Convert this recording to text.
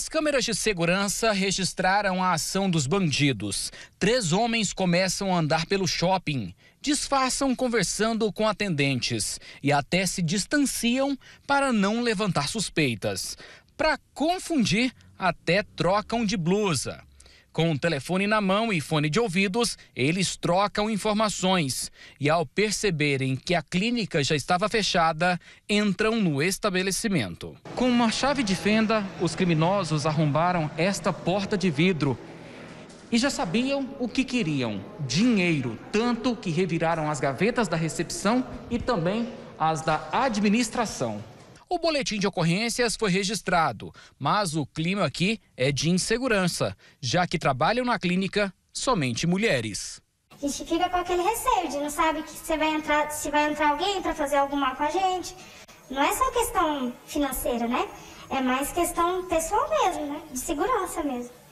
As câmeras de segurança registraram a ação dos bandidos. Três homens começam a andar pelo shopping, disfarçam conversando com atendentes e até se distanciam para não levantar suspeitas. Para confundir, até trocam de blusa. Com o telefone na mão e fone de ouvidos, eles trocam informações e, ao perceberem que a clínica já estava fechada, entram no estabelecimento. Com uma chave de fenda, os criminosos arrombaram esta porta de vidro e já sabiam o que queriam: dinheiro, tanto que reviraram as gavetas da recepção e também as da administração. O boletim de ocorrências foi registrado, mas o clima aqui é de insegurança, já que trabalham na clínica somente mulheres. A gente fica com aquele receio de não sabe que você vai entrar, se vai entrar alguém para fazer algo mal com a gente. Não é só questão financeira, né? É mais questão pessoal mesmo, né? De segurança mesmo.